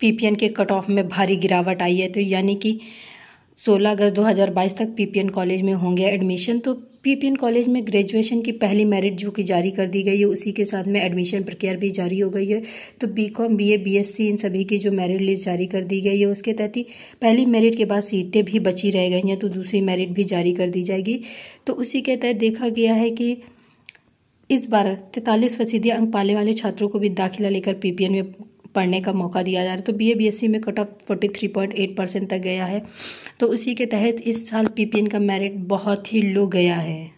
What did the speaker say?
PPN के cut off में भारी गिरावट आई है तो यानी कि 16 अगस्त 2022 तक पीपीएन कॉलेज में होंगे एडमिशन तो पीपीएन कॉलेज में ग्रेजुएशन की पहली मेरिट जो कि जारी कर दी गई है उसी के साथ में एडमिशन प्रक्रिया भी जारी हो गई है तो B Com B A B S C इन सभी की जो मेरिट लिस्ट जारी कर दी गई है उसके तहत ही पहली मेरिट के बाद सीटें भी बची रह गई हैं तो दूसरी मेरिट भी जारी कर दी जाएगी तो उसी के तहत देखा गया है कि इस बार तैंतालीस फीसदी अंक पाने वाले छात्रों को भी दाखिला लेकर पीपीएन में पढ़ने का मौका दिया जा रहा है तो B A B S C में cut off forty three point eight percent तक गया है तो उसी के तहत इस साल पी पी एन का मेरिट बहुत ही लो गया है